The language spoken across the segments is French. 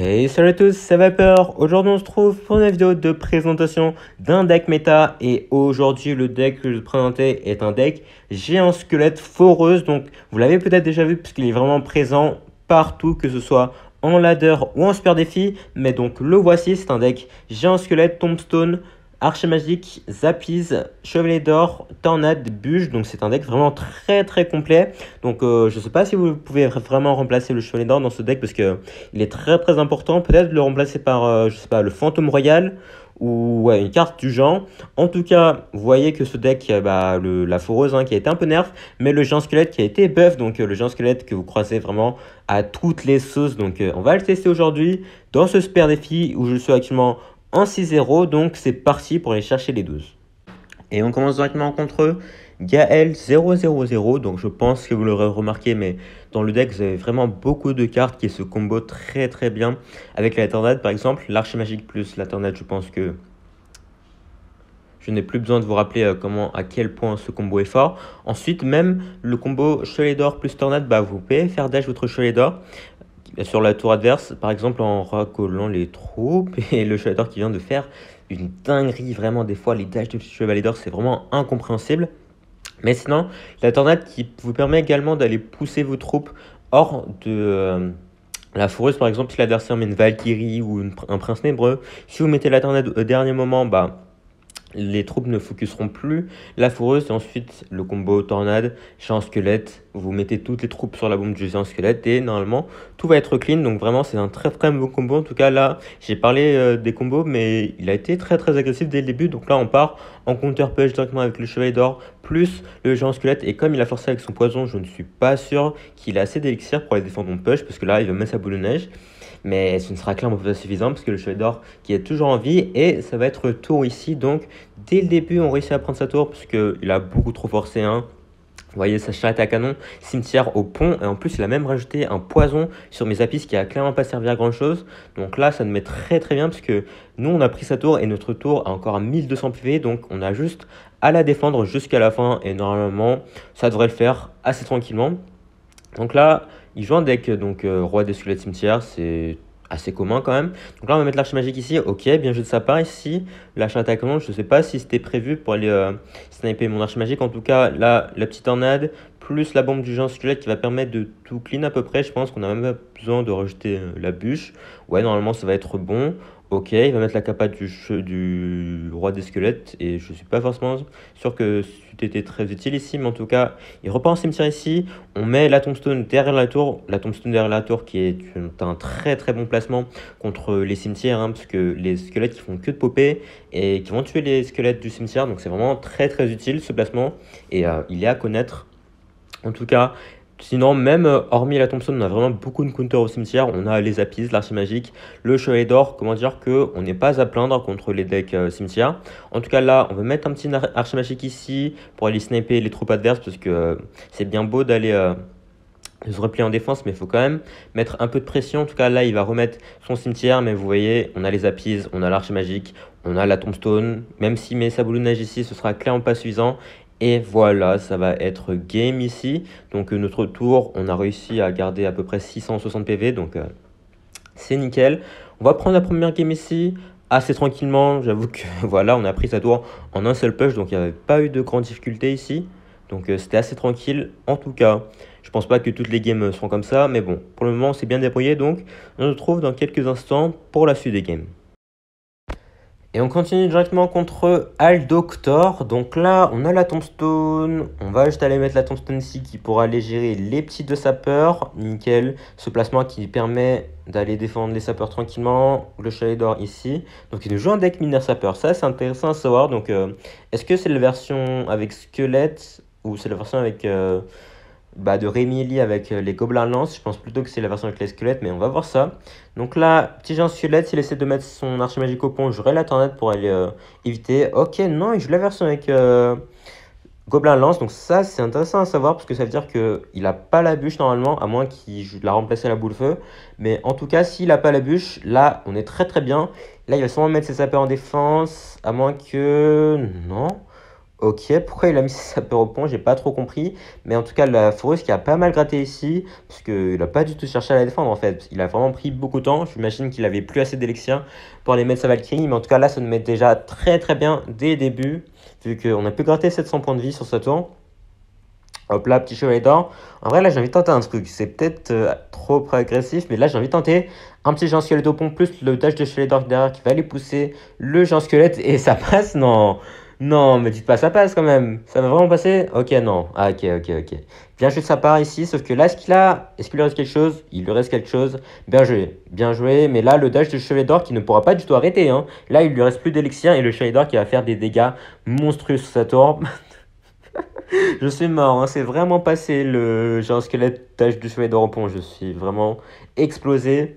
Hey salut à tous, c'est Vapeur. Aujourd'hui on se trouve pour une vidéo de présentation d'un deck méta et aujourd'hui le deck que je vais présenter est un deck géant squelette foreuse donc vous l'avez peut-être déjà vu puisqu'il est vraiment présent partout que ce soit en ladder ou en super défi mais donc le voici c'est un deck géant squelette tombstone Archer magique, Zapiz, Chevalier d'or, Tornade, Buge. Donc c'est un deck vraiment très très complet. Donc euh, je ne sais pas si vous pouvez vraiment remplacer le Chevalier d'or dans ce deck parce que il est très très important. Peut-être le remplacer par euh, je sais pas le Fantôme Royal ou une carte du genre. En tout cas, vous voyez que ce deck, euh, bah, le, la foreuse hein, qui a été un peu nerf, mais le géant squelette qui a été buff, donc le géant squelette que vous croisez vraiment à toutes les sauces. Donc on va le tester aujourd'hui dans ce super défi où je suis actuellement en 6-0, donc c'est parti pour aller chercher les 12. Et on commence directement contre Gaël 0 donc je pense que vous l'aurez remarqué, mais dans le deck, vous avez vraiment beaucoup de cartes qui se combo très très bien. Avec la tornade par exemple, l'arche magique plus la tornade, je pense que je n'ai plus besoin de vous rappeler euh, comment, à quel point ce combo est fort. Ensuite, même le combo chalet d'or plus Tornade, bah, vous pouvez faire dash votre chalet d'or sur la tour adverse, par exemple en racolant les troupes, et le chevalier d'or qui vient de faire une dinguerie, vraiment des fois les tâches du chevalier d'or c'est vraiment incompréhensible. Mais sinon, la tornade qui vous permet également d'aller pousser vos troupes hors de euh, la fourrure, par exemple si l'adversaire met une valkyrie ou un prince nébreux, si vous mettez la tornade au dernier moment, bah les troupes ne focuseront plus. La fourreuse, et ensuite le combo tornade, géant squelette. Vous mettez toutes les troupes sur la bombe du géant squelette et normalement tout va être clean. Donc vraiment, c'est un très très beau combo. En tout cas, là, j'ai parlé euh, des combos, mais il a été très très agressif dès le début. Donc là, on part en counter push directement avec le chevalier d'or plus le géant squelette. Et comme il a forcé avec son poison, je ne suis pas sûr qu'il a assez d'élixir pour aller défendre mon push parce que là, il va mettre sa boule de neige mais ce ne sera clairement pas suffisant parce que le cheval d'or qui est toujours en vie et ça va être tour ici donc dès le début on réussit à prendre sa tour parce il a beaucoup trop forcé hein. Vous voyez sa charrette à canon, cimetière au pont, et en plus il a même rajouté un poison sur mes apices qui a clairement pas servi à grand chose. Donc là ça nous met très très bien parce que nous on a pris sa tour et notre tour a encore 1200 PV, donc on a juste à la défendre jusqu'à la fin et normalement ça devrait le faire assez tranquillement. Donc là, il joue un deck donc euh, roi des squelettes cimetière, c'est assez commun quand même. Donc là on va mettre l'arche magique ici, ok, bien joué de sa part ici. L'arche attaquante, je sais pas si c'était prévu pour aller euh, sniper mon arche magique. En tout cas là, la petite tornade, plus la bombe du géant squelette qui va permettre de tout clean à peu près. Je pense qu'on a même pas besoin de rejeter euh, la bûche. Ouais, normalement ça va être bon. Ok, il va mettre la capa du, du roi des squelettes et je suis pas forcément sûr que c'eût été très utile ici, mais en tout cas, il repart en cimetière ici. On met la tombstone derrière la tour, la tombstone derrière la tour qui est un très très bon placement contre les cimetières, hein, parce que les squelettes qui font que de popper et qui vont tuer les squelettes du cimetière, donc c'est vraiment très très utile ce placement et euh, il est à connaître. En tout cas, Sinon, même euh, hormis la tombstone, on a vraiment beaucoup de counters au cimetière. On a les Apis, l'archi magique, le Chevalier d'Or. Comment dire que on n'est pas à plaindre contre les decks euh, cimetière. En tout cas, là, on va mettre un petit archi magique ici pour aller sniper les troupes adverses parce que euh, c'est bien beau d'aller se replier en défense, mais il faut quand même mettre un peu de pression. En tout cas, là, il va remettre son cimetière, mais vous voyez, on a les Apis, on a l'arche magique, on a la tombstone, même si met sa ici, ce sera clairement pas suffisant. Et voilà, ça va être game ici. Donc euh, notre tour, on a réussi à garder à peu près 660 PV, donc euh, c'est nickel. On va prendre la première game ici, assez tranquillement. J'avoue que voilà, on a pris sa tour en un seul push, donc il n'y avait pas eu de grande difficulté ici. Donc euh, c'était assez tranquille, en tout cas. Je pense pas que toutes les games sont comme ça, mais bon, pour le moment, c'est bien débrouillé, donc on se retrouve dans quelques instants pour la suite des games. Et on continue directement contre Al Doctor. Donc là, on a la tombstone. On va juste aller mettre la tombstone ici qui pourra aller gérer les petites de sapeurs. Nickel. Ce placement qui permet d'aller défendre les sapeurs tranquillement. Le chalet d'or ici. Donc il nous joue un deck mineur sapeur. Ça, c'est intéressant à savoir. Donc euh, est-ce que c'est la version avec squelette ou c'est la version avec... Euh, bah, de Rémi Lee avec euh, les Gobelins Lance. Je pense plutôt que c'est la version avec les squelettes, mais on va voir ça. Donc là, petit géant squelette, s'il essaie de mettre son archer magique au pont, j'aurai la tornade pour aller euh, éviter. Ok, non, il joue la version avec euh, gobelins Gobelin Lance. Donc ça, c'est intéressant à savoir parce que ça veut dire qu'il n'a pas la bûche normalement, à moins qu'il la remplace à la boule feu. Mais en tout cas, s'il n'a pas la bûche, là, on est très très bien. Là, il va sûrement mettre ses sapeurs en défense, à moins que... Non Ok, pourquoi il a mis sa pont J'ai pas trop compris. Mais en tout cas, la Forus qui a pas mal gratté ici, parce qu'il a pas du tout cherché à la défendre en fait. Il a vraiment pris beaucoup de temps. J'imagine qu'il avait plus assez d'élixiens pour aller mettre sa Valkyrie. Mais en tout cas, là, ça nous met déjà très très bien dès le début, vu qu'on a pu gratter 700 points de vie sur ce tour. Hop là, petit chevalier d'or. En vrai, là, j'ai envie de tenter un truc. C'est peut-être euh, trop agressif, mais là, j'ai envie de tenter un petit géant squelette au pont, plus le dash de chevalier d'or derrière qui va aller pousser le Jean squelette. Et ça passe, non non, mais dites pas, ça passe quand même. Ça va vraiment passer Ok, non. Ah, ok, ok, ok. Bien joué de sa part ici, sauf que là, ce qu'il a. Est-ce qu'il lui reste quelque chose Il lui reste quelque chose. Bien joué, bien joué. Mais là, le dash de Chevet d'Or qui ne pourra pas du tout arrêter. Hein. Là, il lui reste plus d'élixir et le chevalier d'Or qui va faire des dégâts monstrueux sur sa tour. je suis mort, hein. c'est vraiment passé le. genre squelette dash du Chevet d'Or au pont. Je suis vraiment explosé.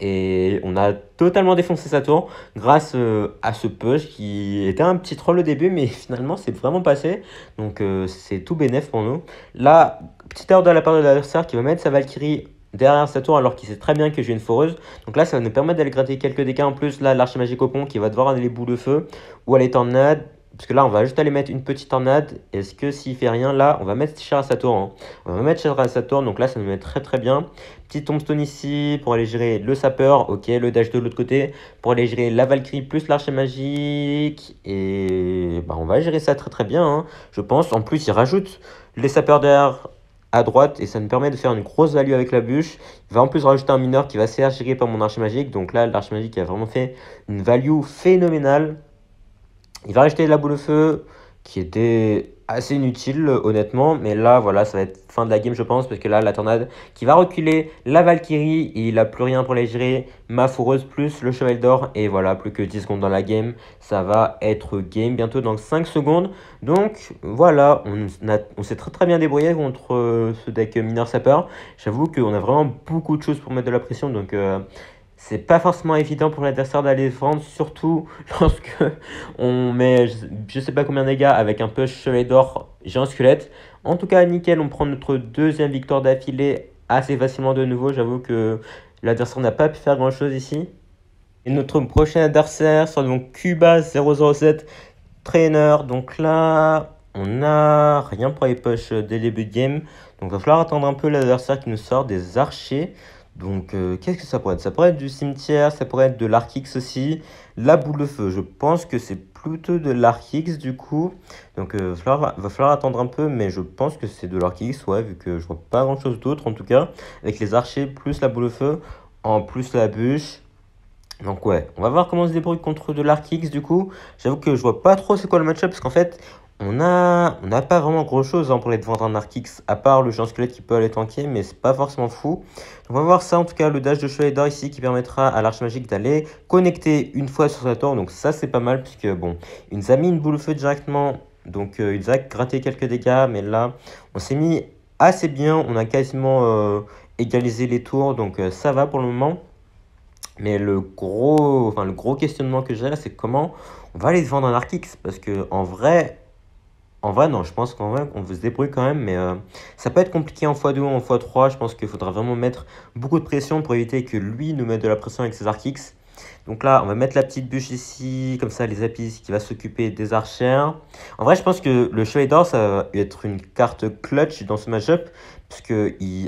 Et on a totalement défoncé sa tour grâce euh, à ce push qui était un petit troll au début, mais finalement c'est vraiment passé. Donc euh, c'est tout bénef pour nous. Là, petite erreur de la part de l'adversaire qui va mettre sa Valkyrie derrière sa tour alors qu'il sait très bien que j'ai une foreuse. Donc là, ça va nous permettre d'aller gratter quelques dégâts en plus. Là, magique au pont qui va devoir aller les boules de feu ou aller tornade parce que là, on va juste aller mettre une petite tornade. Est-ce que s'il fait rien, là, on va mettre Tichar à sa hein. On va mettre Shira Donc là, ça nous met très très bien. Petit tombstone ici pour aller gérer le sapeur. Ok, le dash de l'autre côté. Pour aller gérer la Valkyrie plus l'archer magique. Et bah, on va gérer ça très très bien. Hein. je pense. En plus, il rajoute les sapeurs d'air à droite et ça nous permet de faire une grosse value avec la bûche. Il va en plus rajouter un mineur qui va se faire gérer par mon archer magique. Donc là, l'archer magique a vraiment fait une value phénoménale. Il va acheter la boule de feu qui était assez inutile honnêtement mais là voilà ça va être fin de la game je pense parce que là la tornade qui va reculer la Valkyrie il a plus rien pour les gérer ma fourreuse plus le cheval d'or et voilà plus que 10 secondes dans la game ça va être game bientôt dans 5 secondes donc voilà on, s'est très très bien débrouillé contre euh, ce deck mineur Sapper. j'avoue qu'on a vraiment beaucoup de choses pour mettre de la pression donc euh, c'est pas forcément évident pour l'adversaire d'aller défendre, surtout lorsque on met je, sais pas combien de dégâts avec un push chevet d'or géant squelette. En tout cas, nickel, on prend notre deuxième victoire d'affilée assez facilement de nouveau. J'avoue que l'adversaire n'a pas pu faire grand chose ici. Et notre prochain adversaire sera donc Cuba 007 Trainer. Donc là, on n'a rien pour les push dès le début de game. Donc il va falloir attendre un peu l'adversaire qui nous sort des archers. Donc, euh, qu'est-ce que ça pourrait être Ça pourrait être du cimetière, ça pourrait être de l'archix aussi. La boule de feu, je pense que c'est plutôt de l'archix du coup. Donc, euh, il va, falloir attendre un peu, mais je pense que c'est de l'archix, ouais, vu que je vois pas grand-chose d'autre en tout cas. Avec les archers, plus la boule de feu, en plus la bûche. Donc ouais, on va voir comment se débrouille contre de l'Arkix du coup. J'avoue que je vois pas trop c'est quoi le match-up parce qu'en fait, on n'a on a pas vraiment grand chose hein, pour les vendre un Arkix, à part le géant squelette qui peut aller tanker, mais c'est pas forcément fou. on va voir ça en tout cas, le dash de chevalier d'or ici qui permettra à l'arche magique d'aller connecter une fois sur sa tour, donc ça c'est pas mal, puisque bon, il nous a mis une boule feu directement, donc euh, il nous a gratté quelques dégâts, mais là on s'est mis assez bien, on a quasiment euh, égalisé les tours, donc euh, ça va pour le moment. Mais le gros, enfin, le gros questionnement que j'ai là, c'est comment on va les vendre un Arkix, parce que en vrai, en vrai, non, je pense qu'en vrai, on veut se débrouiller quand même, mais euh, ça peut être compliqué en x2 ou en x3. Je pense qu'il faudra vraiment mettre beaucoup de pression pour éviter que lui nous mette de la pression avec ses arcs Donc là, on va mettre la petite bûche ici, comme ça, les apis qui va s'occuper des archers. En vrai, je pense que le chevalier d'or, ça va être une carte clutch dans ce match-up, puisque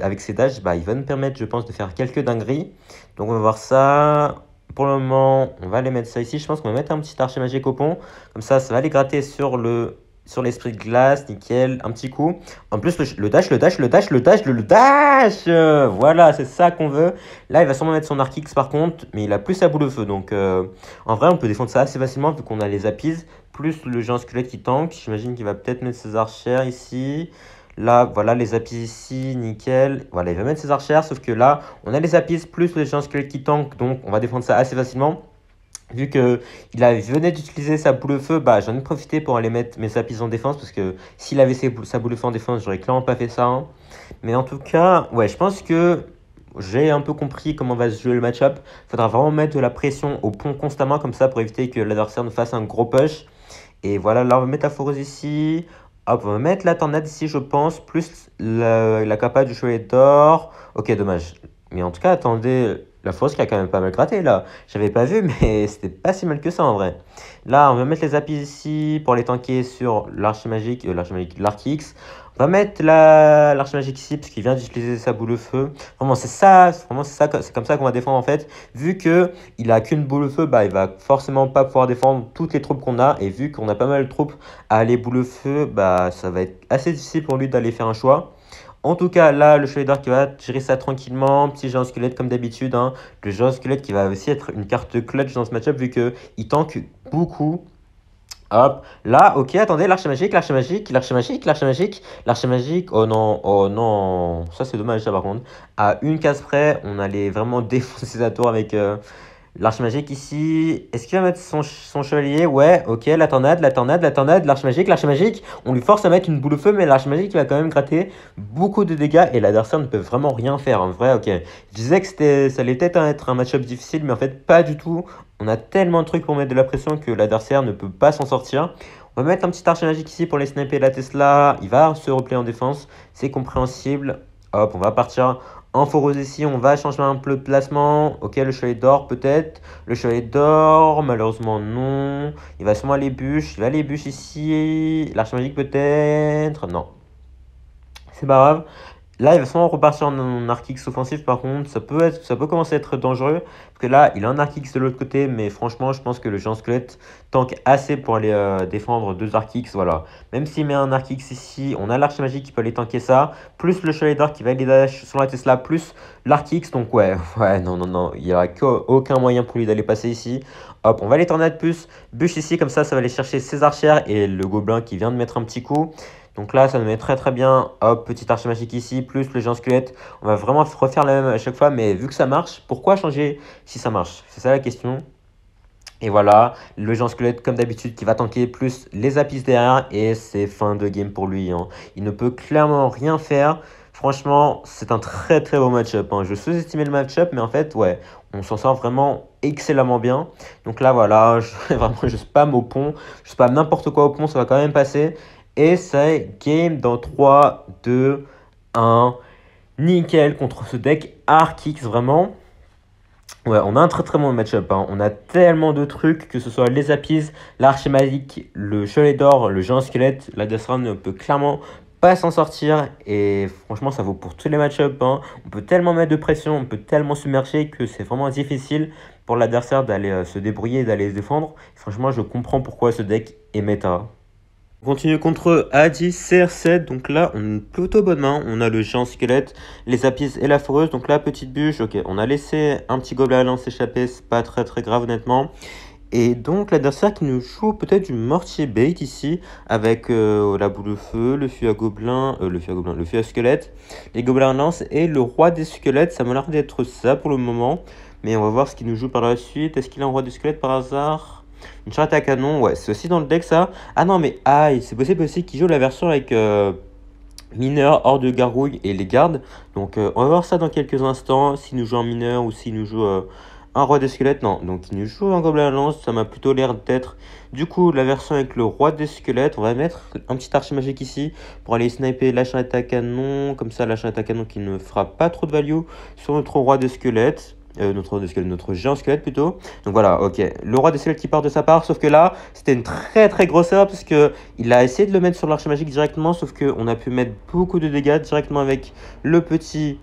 avec ses dashes, bah, il va nous permettre, je pense, de faire quelques dingueries. Donc on va voir ça. Pour le moment, on va aller mettre ça ici. Je pense qu'on va mettre un petit archer magique au pont. Comme ça, ça va les gratter sur le sur l'esprit de glace, nickel, un petit coup. En plus, le, dash, le dash, le dash, le dash, le, dash euh, Voilà, c'est ça qu'on veut. Là, il va sûrement mettre son arc X par contre, mais il a plus sa boule de feu. Donc, euh, en vrai, on peut défendre ça assez facilement vu qu'on a les apis, plus le géant squelette qui tank. J'imagine qu'il va peut-être mettre ses archères ici. Là, voilà, les apis ici, nickel. Voilà, il va mettre ses archères, sauf que là, on a les apis plus le géant squelette qui tank, donc on va défendre ça assez facilement vu que il venait d'utiliser sa boule de feu, bah, j'en ai profité pour aller mettre mes apis en défense parce que s'il avait sa boule de feu en défense, j'aurais clairement pas fait ça. Hein. Mais en tout cas, ouais, je pense que j'ai un peu compris comment va se jouer le match-up. Faudra vraiment mettre de la pression au pont constamment comme ça pour éviter que l'adversaire ne fasse un gros push. Et voilà, là on va mettre la ici. Hop, on va mettre la tornade ici, je pense, plus la, la capa du chevalier d'or. Ok, dommage. Mais en tout cas, attendez, la fosse qui a quand même pas mal gratté là. J'avais pas vu, mais c'était pas si mal que ça en vrai. Là, on va mettre les apis ici pour les tanker sur magique, euh, magique l'arc X. On va mettre l'arche magique ici parce qu'il vient d'utiliser sa boule de feu. Vraiment, c'est ça, vraiment c'est ça, c'est comme ça qu'on va défendre en fait. Vu que il a qu'une boule de feu, bah il va forcément pas pouvoir défendre toutes les troupes qu'on a. Et vu qu'on a pas mal de troupes à aller boule de feu, bah ça va être assez difficile pour lui d'aller faire un choix. En tout cas, là, le d'or qui va gérer ça tranquillement. Petit géant squelette comme d'habitude. Hein. Le géant squelette qui va aussi être une carte clutch dans ce match-up vu qu'il tanque beaucoup. Hop, là, ok, attendez, l'arche magique, l'arche magique, l'arche magique, l'arche magique, l'arche magique, oh non, oh non, ça c'est dommage ça par contre. À une case près, on allait vraiment défoncer sa tour avec, euh, L'arche magique ici, est-ce qu'il va mettre son, chevalier Ouais, ok, la tornade, la tornade, la tornade, l'arche magique, l'arche magique. On lui force à mettre une boule de feu, mais l'arche magique va quand même gratter beaucoup de dégâts et l'adversaire ne peut vraiment rien faire. En vrai, ok. Je disais que ça allait peut-être être un match-up difficile, mais en fait, pas du tout. On a tellement de trucs pour mettre de la pression que l'adversaire ne peut pas s'en sortir. On va mettre un petit arche magique ici pour les sniper la Tesla. Il va se replier en défense. C'est compréhensible. Hop, on va partir en ici, on va changer un peu de placement. Ok, le chevalier d'or peut-être. Le chevalier d'or, malheureusement non. Il va sûrement aller les Il va aller bûche ici. L'arche magique peut-être. Non. C'est pas grave. Là, il va sûrement repartir en, en x offensif, par contre, ça peut, être, ça peut commencer à être dangereux. Parce que là, il a un arc-x de l'autre côté, mais franchement, je pense que le géant squelette tank assez pour aller euh, défendre deux arc-x. Voilà. Même s'il met un arc-x ici, on a l'arche magique qui peut aller tanker ça. Plus le chalet d'Arc qui va aller dash sur la Tesla, plus l'arc-x. Donc, ouais, ouais, non, non, non. Il n'y aura aucun moyen pour lui d'aller passer ici. Hop, on va les de plus. Bûche ici, comme ça, ça va aller chercher ses archères et le gobelin qui vient de mettre un petit coup. Donc là, ça nous met très très bien. Hop, petit archer magique ici, plus le géant squelette. On va vraiment refaire la même à chaque fois, mais vu que ça marche, pourquoi changer si ça marche C'est ça la question. Et voilà, le géant squelette comme d'habitude qui va tanker plus les apices derrière et c'est fin de game pour lui. Hein. Il ne peut clairement rien faire. Franchement, c'est un très très beau match-up. Hein. Je sous-estimais le match-up, mais en fait, ouais, on s'en sort vraiment excellemment bien. Donc là, voilà, vraiment, je spam au pont. Je spam n'importe quoi au pont, ça va quand même passer. Et c'est game dans 3, 2, 1. Nickel contre ce deck Arkix, vraiment. Ouais, on a un très très bon match-up. Hein. On a tellement de trucs, que ce soit les Apis, magique le chalet d'Or, le Géant Squelette. L'adversaire ne peut clairement pas s'en sortir. Et franchement, ça vaut pour tous les match-ups. Hein. On peut tellement mettre de pression, on peut tellement submerger que c'est vraiment difficile pour l'adversaire d'aller euh, se débrouiller et d'aller se défendre. Franchement, je comprends pourquoi ce deck est méta. On continue contre Adi CR7. Donc là, on a plutôt bonne main. On a le géant squelette, les apices et la foreuse. Donc là, petite bûche. Ok, on a laissé un petit gobelin à lance échapper, C'est pas très très grave, honnêtement. Et donc l'adversaire qui nous joue peut-être du mortier bait ici, avec euh, la boule de feu, le fût à gobelin, euh, le fût à gobelin, le feu à squelette, les gobelins à lance et le roi des squelettes. Ça m'a l'air d'être ça pour le moment. Mais on va voir ce qu'il nous joue par la suite. Est-ce qu'il a un roi des squelettes par hasard une charrette à ah canon, ouais, c'est aussi dans le deck ça. Ah non, mais aïe, c'est possible aussi qu'il joue la version avec euh, mineur, hors de garouille et les gardes. Donc euh, on va voir ça dans quelques instants, s'il nous joue un mineur ou s'il nous joue euh, un roi des squelettes. Non, donc il nous joue un gobelin à lance, ça m'a plutôt l'air d'être. Du coup, la version avec le roi des squelettes, on va mettre un petit archi magique ici pour aller sniper la charrette à canon. Comme ça, la charrette à canon qui ne fera pas trop de value sur notre roi des squelettes. Euh, notre, notre géant squelette plutôt. Donc voilà, ok. Le roi des squelettes qui part de sa part, sauf que là, c'était une très très grosse erreur parce que il a essayé de le mettre sur l'arche magique directement, sauf qu'on a pu mettre beaucoup de dégâts directement avec le petit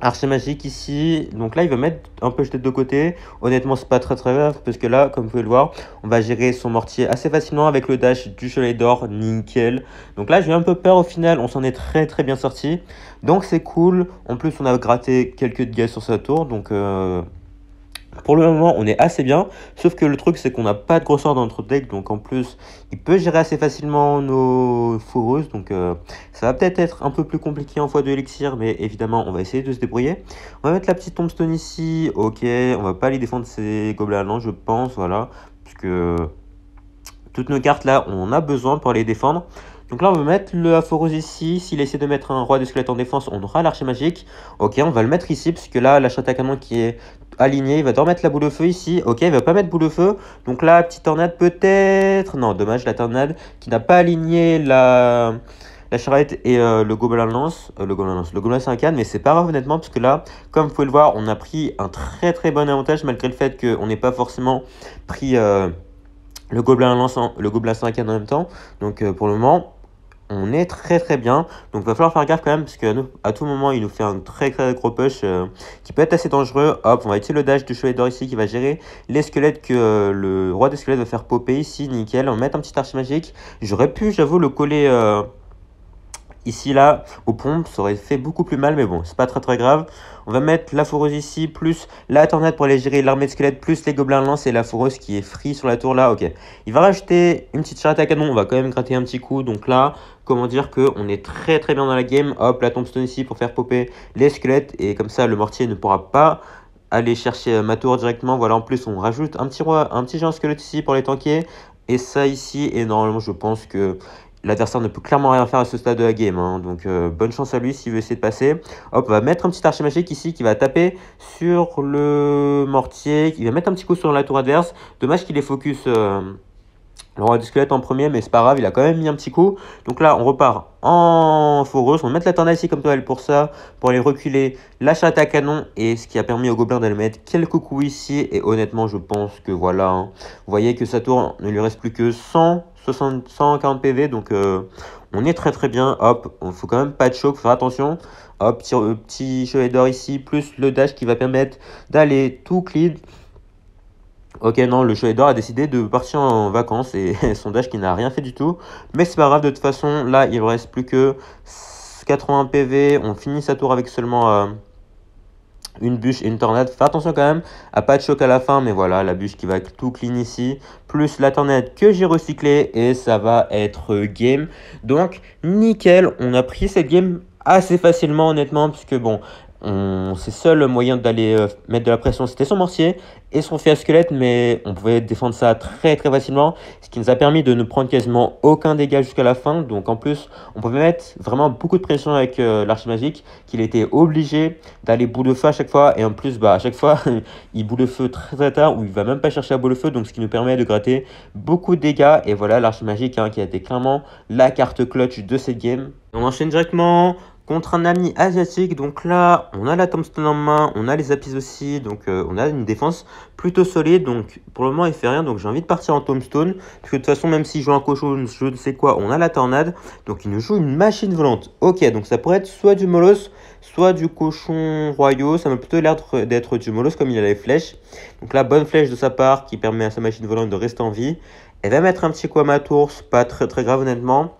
Archer magique ici, donc là il va mettre un peu jeté de côté, honnêtement c'est pas très très grave parce que là comme vous pouvez le voir on va gérer son mortier assez facilement avec le dash du soleil d'or, nickel. Donc là j'ai un peu peur au final, on s'en est très très bien sorti, donc c'est cool, en plus on a gratté quelques dégâts sur sa tour donc... Euh pour le moment, on est assez bien, sauf que le truc, c'est qu'on n'a pas de ressort dans notre deck, donc en plus, il peut gérer assez facilement nos fourreuses, donc euh, ça va peut-être être un peu plus compliqué en fois de l'élixir, mais évidemment, on va essayer de se débrouiller. On va mettre la petite tombstone ici, ok, on va pas aller défendre ces gobelins non je pense, voilà, puisque toutes nos cartes là, on a besoin pour les défendre. Donc là, on veut mettre le Aphorose ici. S'il essaie de mettre un roi de squelette en défense, on aura l'archer magique. Ok, on va le mettre ici, puisque là, la charrette à canon qui est alignée, il va devoir mettre la boule de feu ici. Ok, il va pas mettre boule de feu. Donc là, petite tornade peut-être... Non, dommage, la tornade qui n'a pas aligné la... La charrette et euh, le gobelin lance, euh, le gobelin lance, le gobelin c'est canne, mais c'est pas grave honnêtement, parce que là, comme vous pouvez le voir, on a pris un très très bon avantage, malgré le fait qu'on n'ait pas forcément pris euh, le gobelin lance, le gobelin canne en même temps. Donc pour le moment, on est très très bien. Donc il va falloir faire gaffe quand même, parce qu'à à tout moment, il nous fait un très très gros push euh, qui peut être assez dangereux. Hop, on va utiliser le dash du chevalier d'or ici qui va gérer les squelettes que euh, le roi des squelettes va faire popper ici. Nickel, on va mettre un petit archi magique. J'aurais pu, j'avoue, le coller... Euh, Ici, là, au pompe ça aurait fait beaucoup plus mal, mais bon, c'est pas très très grave. On va mettre la foreuse ici, plus la tornade pour aller gérer l'armée de squelettes, plus les gobelins lance et la foreuse qui est free sur la tour, là, ok. Il va rajouter une petite charrette à canon, on va quand même gratter un petit coup, donc là, comment dire que on est très très bien dans la game. Hop, la tombstone ici pour faire popper les squelettes, et comme ça, le mortier ne pourra pas aller chercher euh, ma tour directement. Voilà, en plus, on rajoute un petit roi, un petit géant squelette ici pour les tanker. Et ça ici, et normalement, je pense que L'adversaire ne peut clairement rien faire à ce stade de la game. Hein. donc euh, bonne chance à lui s'il veut essayer de passer. Hop, on va mettre un petit archer magique ici qui va taper sur le mortier. qui va mettre un petit coup sur la tour adverse. Dommage qu'il est focus... Euh, le roi du squelette en premier, mais c'est pas grave, il a quand même mis un petit coup. Donc là, on repart en foreuse. On va mettre la tornade ici comme toile pour ça, pour aller reculer. l'achat charrette à canon, et ce qui a permis au gobelin d'aller mettre quelques coups ici. Et honnêtement, je pense que voilà. Hein. Vous voyez que sa tour ne lui reste plus que 160 140 PV, donc euh, on est très très bien. Hop, il faut quand même pas de choc, faire attention. Hop, petit, euh, d'or ici, plus le dash qui va permettre d'aller tout clean. Ok, non, le show a décidé de partir en vacances et sondage qui n'a rien fait du tout. Mais c'est pas grave, de toute façon, là, il ne reste plus que 80 PV. On finit sa tour avec seulement euh, une bûche et une tornade. Fais attention quand même à pas de choc à la fin, mais voilà, la bûche qui va tout clean ici. Plus la tornade que j'ai recyclée et ça va être euh, game. Donc, nickel, on a pris cette game assez facilement honnêtement puisque bon on, ses seuls moyen d'aller euh, mettre de la pression, c'était son morcier et son fier squelette, mais on pouvait défendre ça très très facilement, ce qui nous a permis de ne prendre quasiment aucun dégât jusqu'à la fin. Donc en plus, on pouvait mettre vraiment beaucoup de pression avec euh, l'archi magique, qu'il était obligé d'aller bout de feu à chaque fois, et en plus, bah, à chaque fois, il bout de feu très très tard, ou il va même pas chercher à bout de feu, donc ce qui nous permet de gratter beaucoup de dégâts. Et voilà l'archi magique hein, qui a été clairement la carte clutch de cette game. On enchaîne directement contre un ami asiatique. Donc là, on a la tombstone en main, on a les apis aussi, donc euh, on a une défense plutôt solide. Donc pour le moment, il fait rien, donc j'ai envie de partir en tombstone. Parce que de toute façon, même s'il joue un cochon, je ne sais quoi, on a la tornade. Donc il nous joue une machine volante. Ok, donc ça pourrait être soit du molos, soit du cochon royaux. Ça m'a plutôt l'air d'être du molos comme il a les flèches. Donc là, bonne flèche de sa part qui permet à sa machine volante de rester en vie. Elle va mettre un petit ma tour, pas très très grave honnêtement.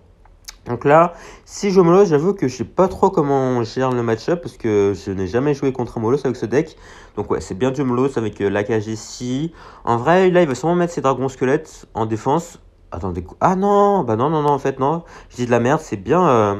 Donc là, si je Molos, j'avoue que je sais pas trop comment on gère le match-up parce que je n'ai jamais joué contre Molos avec ce deck. Donc ouais, c'est bien du Molos avec euh, la cage ici. En vrai, là, il va sûrement mettre ses dragons squelettes en défense. Attendez, ah non, bah non, non, non, en fait, non. Je dis de la merde, c'est bien... Euh,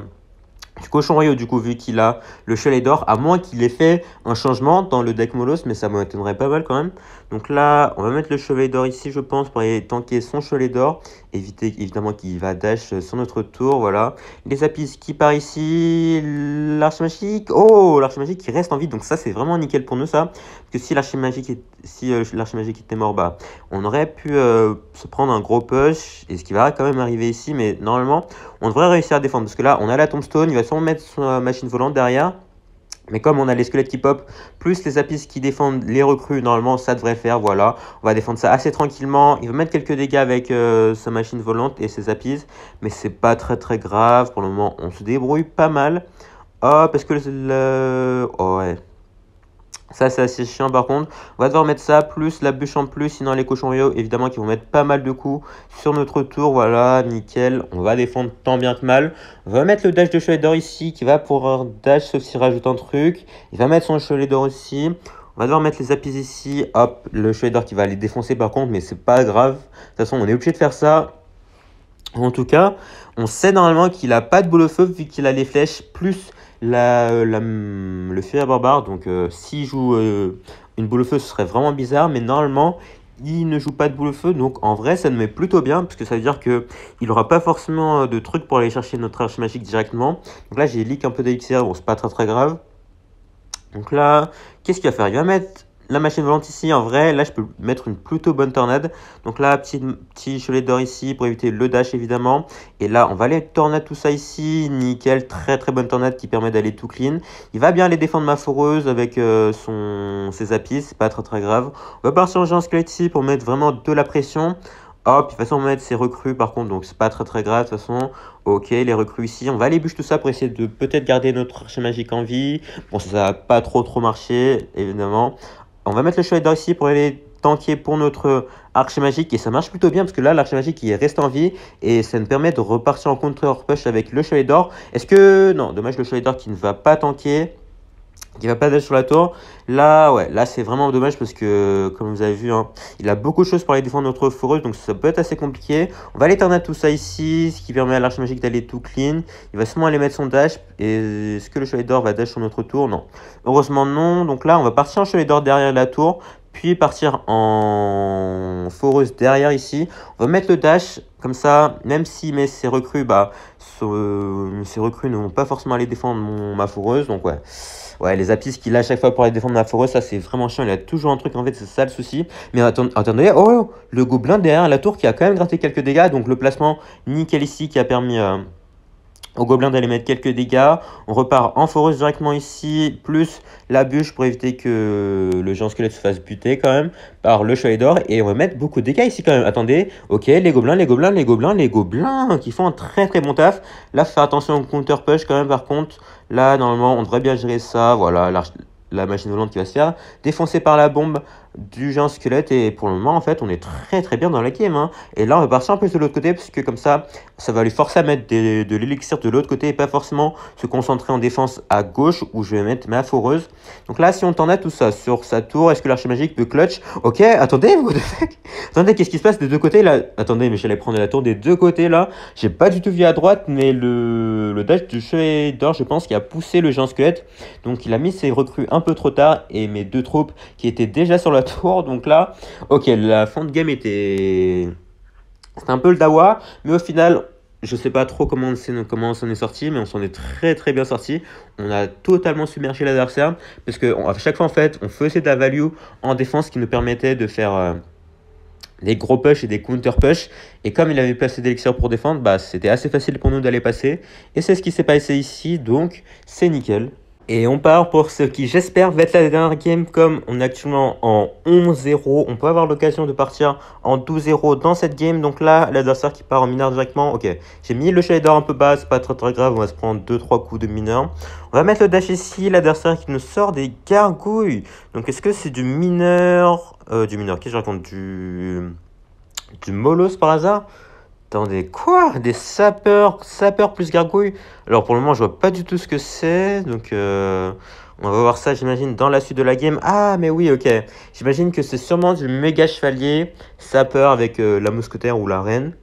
du cochon rio, du coup vu qu'il a le chalet d'or à moins qu'il ait fait un changement dans le deck Molos mais ça m'étonnerait pas mal quand même donc là, on va mettre le chevalier d'or ici, je pense, pour aller tanker son chevalier d'or. Éviter évidemment qu'il va dash sur notre tour, voilà. Les apices qui part ici, l'arche magique. Oh, l'arche magique qui reste en vie, donc ça c'est vraiment nickel pour nous ça. Parce que si l'arche magique, si, euh, était mort, bah, on aurait pu euh, se prendre un gros push. Et ce qui va quand même arriver ici, mais normalement, on devrait réussir à défendre. Parce que là, on a la tombstone, il va sûrement mettre sa machine volante derrière. Mais comme on a les squelettes qui pop, plus les apis qui défendent les recrues, normalement ça devrait faire, voilà. On va défendre ça assez tranquillement. Il va mettre quelques dégâts avec euh, sa machine volante et ses apis, mais c'est pas très très grave. Pour le moment, on se débrouille pas mal. Ah, parce que le... Oh, ouais. Ça, c'est assez chiant par contre. On va devoir mettre ça, plus la bûche en plus, sinon les cochons rio évidemment, qui vont mettre pas mal de coups sur notre tour. Voilà, nickel. On va défendre tant bien que mal. On va mettre le dash de chevalier d'or ici, qui va pour dash, sauf s'il rajoute un truc. Il va mettre son chevalier d'or aussi. On va devoir mettre les appis ici. Hop, le chevalier d'or qui va les défoncer par contre, mais c'est pas grave. De toute façon, on est obligé de faire ça. En tout cas, on sait normalement qu'il a pas de boule au feu, vu qu'il a les flèches, plus euh, la, le feu à barbare, donc euh, s'il joue euh, une boule au feu, ce serait vraiment bizarre, mais normalement, il ne joue pas de boule au feu, donc en vrai, ça nous met plutôt bien, parce que ça veut dire qu'il n'aura pas forcément de truc pour aller chercher notre arche magique directement. Donc là, j'ai leak un peu d'élixir, bon, c'est pas très très grave. Donc là, qu'est-ce qu'il va faire Il va mettre la machine volante ici, en vrai, là, je peux mettre une plutôt bonne tornade. Donc là, petit, petit d'or ici pour éviter le dash, évidemment. Et là, on va aller tornade tout ça ici. Nickel, très très bonne tornade qui permet d'aller tout clean. Il va bien aller défendre ma foreuse avec euh, son, ses apis, c'est pas très très grave. On va partir en squelette ici pour mettre vraiment de la pression. Hop, de toute façon, on va mettre ses recrues par contre, donc c'est pas très très grave. De toute façon, ok, les recrues ici. On va aller bûcher tout ça pour essayer de peut-être garder notre archer magique en vie. Bon, ça n'a pas trop trop marché, évidemment on va mettre le d'or ici pour aller tanker pour notre arche magique et ça marche plutôt bien parce que là l'arche magique il reste en vie et ça nous permet de repartir en contre-push avec le chevalier d'or. Est-ce que... Non, dommage le chevalier d'or qui ne va pas tanker. Il va pas dash sur la tour. Là, ouais, là c'est vraiment dommage parce que, comme vous avez vu, hein, il a beaucoup de choses pour aller défendre notre foreuse, donc ça peut être assez compliqué. On va aller tout ça ici, ce qui permet à l'arche magique d'aller tout clean. Il va seulement aller mettre son dash. Et est-ce que le chevalier d'or va dash sur notre tour Non. Heureusement non. Donc là, on va partir en chevalier d'or derrière la tour, puis partir en foreuse derrière ici. On va mettre le dash, comme ça, même si met ses recrues, bah, ses recrues ne vont pas forcément aller défendre ma foreuse, donc ouais. Ouais, les apis qu'il a à chaque fois pour aller défendre la forêt, ça c'est vraiment chiant. Il a toujours un truc en fait, c'est ça le souci. Mais attendez, oh, le gobelin derrière la tour qui a quand même gratté quelques dégâts. Donc le placement nickel ici qui a permis. Euh, au gobelin d'aller mettre quelques dégâts. On repart en foreuse directement ici, plus la bûche pour éviter que le géant squelette se fasse buter quand même par le chevalier d'or. Et on va mettre beaucoup de dégâts ici quand même. Attendez, ok, les gobelins, les gobelins, les gobelins, les gobelins qui font un très très bon taf. Là, faire attention au counter push quand même par contre. Là, normalement, on devrait bien gérer ça. Voilà, la, machine volante qui va se faire défoncer par la bombe du géant squelette et pour le moment en fait on est très très bien dans la game hein. et là on va partir un peu de l'autre côté parce que comme ça ça va lui forcer à mettre des, de l'élixir de l'autre côté et pas forcément se concentrer en défense à gauche où je vais mettre ma foreuse donc là si on tente tout ça sur sa tour est-ce que l'archer magique peut clutch ok attendez vous attendez qu'est-ce qui se passe des deux côtés là attendez mais j'allais prendre la tour des deux côtés là j'ai pas du tout vu à droite mais le, le dash du chevet d'or je pense qui a poussé le géant squelette donc il a mis ses recrues un peu trop tard et mes deux troupes qui étaient déjà sur la donc là, ok, la fin de game était. C'était un peu le dawa, mais au final, je sais pas trop comment on, comment on s'en est sorti, mais on s'en est très très bien sorti. On a totalement submergé l'adversaire, parce que chaque fois en fait, on faisait de la value en défense qui nous permettait de faire. Euh, des gros push et des counter push. Et comme il avait placé d'élixir pour défendre, bah, c'était assez facile pour nous d'aller passer. Et c'est ce qui s'est passé ici, donc c'est nickel. Et on part pour ce qui, j'espère, va être la dernière game. Comme on est actuellement en 11-0, on peut avoir l'occasion de partir en 12-0 dans cette game. Donc là, l'adversaire qui part en mineur directement. Ok, j'ai mis le shader un peu bas, c'est pas très très grave. On va se prendre 2-3 coups de mineur. On va mettre le dash ici, l'adversaire qui nous sort des gargouilles. Donc est-ce que c'est du mineur... Euh, du mineur, qu'est-ce que je raconte Du... Du molos par hasard Attendez, quoi Des sapeurs Sapeurs plus gargouilles Alors pour le moment, je vois pas du tout ce que c'est. Donc euh, on va voir ça, j'imagine, dans la suite de la game. Ah, mais oui, ok. J'imagine que c'est sûrement du méga chevalier sapeur avec euh, la mousquetaire ou la reine.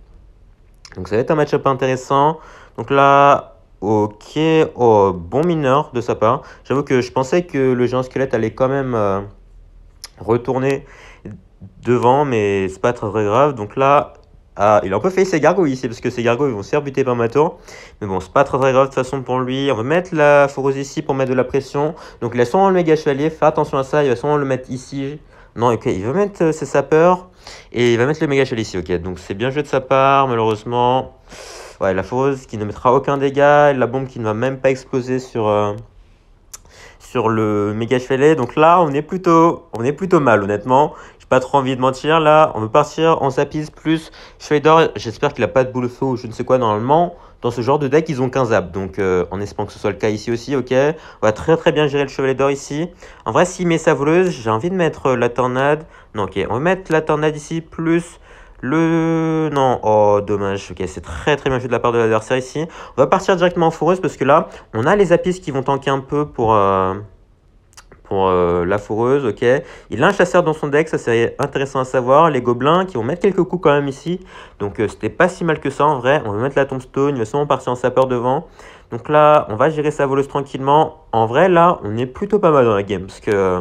Donc ça va être un match-up intéressant. Donc là, ok. Oh, bon mineur de sa part. J'avoue que je pensais que le géant squelette allait quand même euh, retourner devant, mais c'est pas très, très grave. Donc là, ah, il a un peu fait ses gargouilles ici, parce que ses gargouilles vont se faire buter par Mato. Mais bon, c'est pas très très grave de toute façon pour lui. On va mettre la foreuse ici pour mettre de la pression. Donc il a le méga chevalier, fais attention à ça, il va sûrement le mettre ici. Non, ok, il va mettre euh, ses sapeurs. Et il va mettre le méga chevalier ici, ok. Donc c'est bien joué de sa part, malheureusement. Ouais, la foreuse qui ne mettra aucun dégât, la bombe qui ne va même pas exploser sur... Euh, sur le méga chevalier. Donc là, on est plutôt, on est plutôt mal, honnêtement pas trop envie de mentir là. On veut partir en s'apise plus d'or, J'espère qu'il a pas de boule feu ou je ne sais quoi normalement. Dans ce genre de deck, ils ont 15 zap, donc on euh, en espérant que ce soit le cas ici aussi, ok. On va très très bien gérer le Chevalier d'Or ici. En vrai, s'il met sa voleuse, j'ai envie de mettre euh, la tornade. Non, ok, on va mettre la tornade ici, plus le... Non, oh, dommage. Ok, c'est très très bien joué de la part de l'adversaire ici. On va partir directement en foreuse parce que là, on a les apis qui vont tanker un peu pour... Euh, euh, la fourreuse, ok. Il a un chasseur dans son deck, ça serait intéressant à savoir. Les gobelins qui vont mettre quelques coups quand même ici. Donc euh, c'était pas si mal que ça en vrai. On va mettre la tombstone, il va sûrement partir en sapeur devant. Donc là, on va gérer sa voleuse tranquillement. En vrai, là, on est plutôt pas mal dans la game. Parce que euh,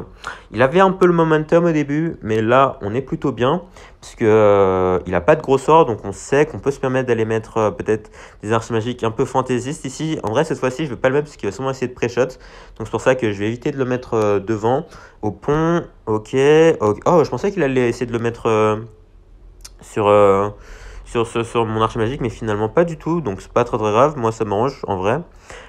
il avait un peu le momentum au début, mais là, on est plutôt bien. Parce que euh, il n'a pas de gros sort, donc on sait qu'on peut se permettre d'aller mettre euh, peut-être des arches magiques un peu fantaisistes ici. En vrai, cette fois-ci, je ne vais pas le mettre parce qu'il va sûrement essayer de pré-shot. Donc c'est pour ça que je vais éviter de le mettre devant. Au pont, ok. Oh, je pensais qu'il allait essayer de le mettre sur sur, sur mon archi magique, mais finalement pas du tout, donc c'est pas très très grave, moi ça mange, en vrai.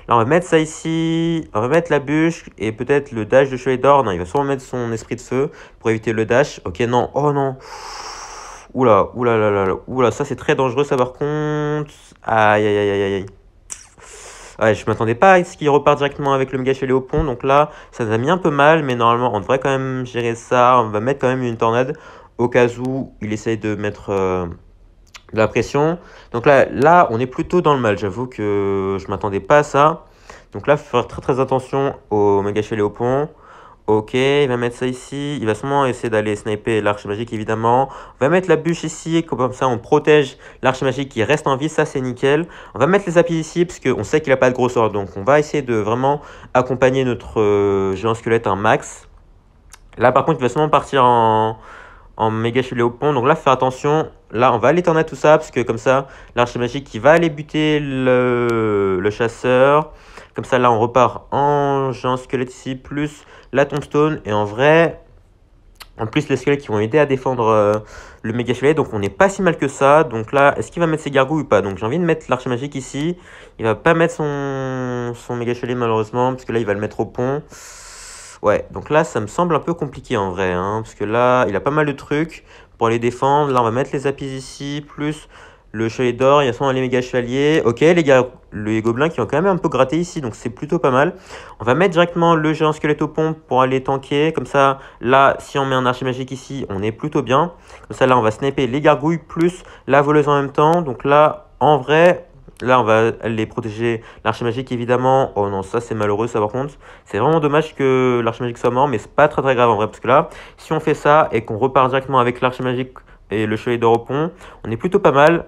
Là on va mettre ça ici, on va mettre la bûche et peut-être le dash de chevalier d'or, non il va sûrement mettre son esprit de feu pour éviter le dash, ok non, oh non Oula, oula, là, là. oula, ça c'est très dangereux ça par contre. Aïe, aïe, aïe, aïe, aïe. Ouais, je m'attendais pas à ce qu'il repart directement avec le Mega chez au pont, donc là, ça nous a mis un peu mal, mais normalement, on devrait quand même gérer ça. On va mettre quand même une tornade au cas où il essaye de mettre... Euh, la pression. Donc là, là, on est plutôt dans le mal. J'avoue que je m'attendais pas à ça. Donc là, faut faire très très attention au méga et au pont. Ok, il va mettre ça ici. Il va sûrement essayer d'aller sniper l'arche magique, évidemment. On va mettre la bûche ici, comme ça on protège l'arche magique qui reste en vie. Ça, c'est nickel. On va mettre les appuis ici, parce qu'on sait qu'il n'a pas de gros sort. Donc on va essayer de vraiment accompagner notre euh, géant squelette un max. Là, par contre, il va sûrement partir en en méga au pont, Donc là, faire attention. Là, on va aller tourner tout ça, parce que comme ça, l'archer magique qui va aller buter le, chasseur. Comme ça, là, on repart en géant squelette ici, plus la tombstone. Et en vrai, en plus, les squelettes qui vont aider à défendre euh, le méga chevalier Donc, on n'est pas si mal que ça. Donc là, est-ce qu'il va mettre ses gargouilles ou pas Donc, j'ai envie de mettre l'archer magique ici. Il va pas mettre son, son méga chevalier malheureusement, parce que là, il va le mettre au pont. Ouais, donc là, ça me semble un peu compliqué en vrai. Hein, parce que là, il a pas mal de trucs pour les défendre. Là, on va mettre les apis ici, plus le chevalier d'or. Il y a souvent les méga chevaliers. Ok, les gars, les gobelins qui ont quand même un peu gratté ici. Donc, c'est plutôt pas mal. On va mettre directement le géant squelette aux pompes pour aller tanker. Comme ça, là, si on met un archer magique ici, on est plutôt bien. Comme ça, là, on va sniper les gargouilles, plus la voleuse en même temps. Donc là, en vrai, Là, on va aller protéger. L'arche magique, évidemment. Oh non, ça, c'est malheureux, ça, par contre. C'est vraiment dommage que l'arche magique soit mort, mais c'est pas très très grave en vrai, parce que là, si on fait ça et qu'on repart directement avec l'arche magique et le chevalier de au on est plutôt pas mal.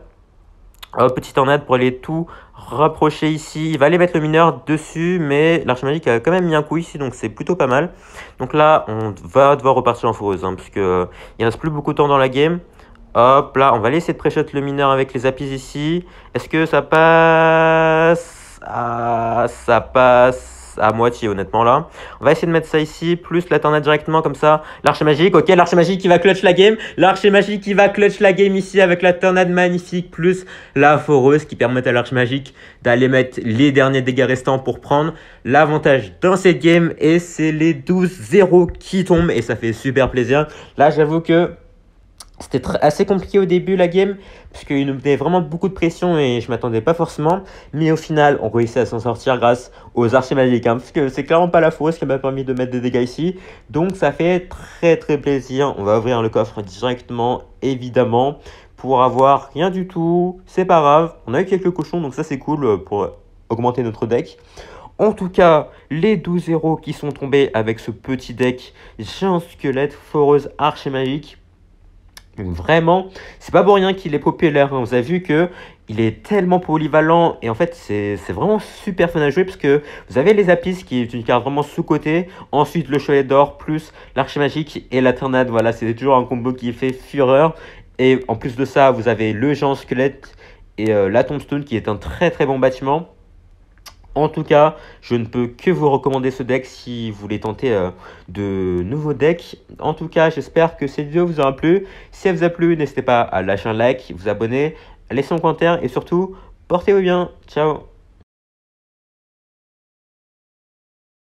petite tornade pour aller tout rapprocher ici. Il va aller mettre le mineur dessus, mais l'arche magique a quand même mis un coup ici, donc c'est plutôt pas mal. Donc là, on va devoir repartir en foreuse, hein, parce qu'il euh, il reste plus beaucoup de temps dans la game. Hop là, on va laisser de pré le mineur avec les apis ici. Est-ce que ça passe ah, Ça passe à moitié honnêtement là. On va essayer de mettre ça ici, plus la tornade directement comme ça. L'archer magique, ok, l'archer magique qui va clutch la game. L'archer magique qui va clutch la game ici avec la tornade magnifique, plus la foreuse qui permet à l'archer magique d'aller mettre les derniers dégâts restants pour prendre l'avantage dans cette game. Et c'est les 12-0 qui tombent et ça fait super plaisir. Là j'avoue que c'était assez compliqué au début la game, puisqu'il nous mettait vraiment beaucoup de pression et je m'attendais pas forcément. Mais au final, on réussit à s'en sortir grâce aux archers magiques, hein, parce que c'est clairement pas la fausse qui m'a permis de mettre des dégâts ici. Donc ça fait très très plaisir. On va ouvrir le coffre directement, évidemment, pour avoir rien du tout. C'est pas grave, on a eu quelques cochons, donc ça c'est cool euh, pour augmenter notre deck. En tout cas, les 12 héros qui sont tombés avec ce petit deck, géant squelette, foreuse, archer magique, vraiment, c'est pas pour rien qu'il est populaire. Hein. Vous avez vu que il est tellement polyvalent et en fait c'est vraiment super fun à jouer parce que vous avez les Apis qui est une carte vraiment sous-côté, ensuite le Cholet d'Or plus l'Arche magique et la tornade. Voilà, c'est toujours un combo qui fait fureur. Et en plus de ça, vous avez le géant squelette et euh, la tombstone qui est un très très bon bâtiment. En tout cas, je ne peux que vous recommander ce deck si vous voulez tenter euh, de nouveaux decks. En tout cas, j'espère que cette vidéo vous aura plu. Si elle vous a plu, n'hésitez pas à lâcher un like, vous abonner, laisser un commentaire et surtout, portez-vous bien. Ciao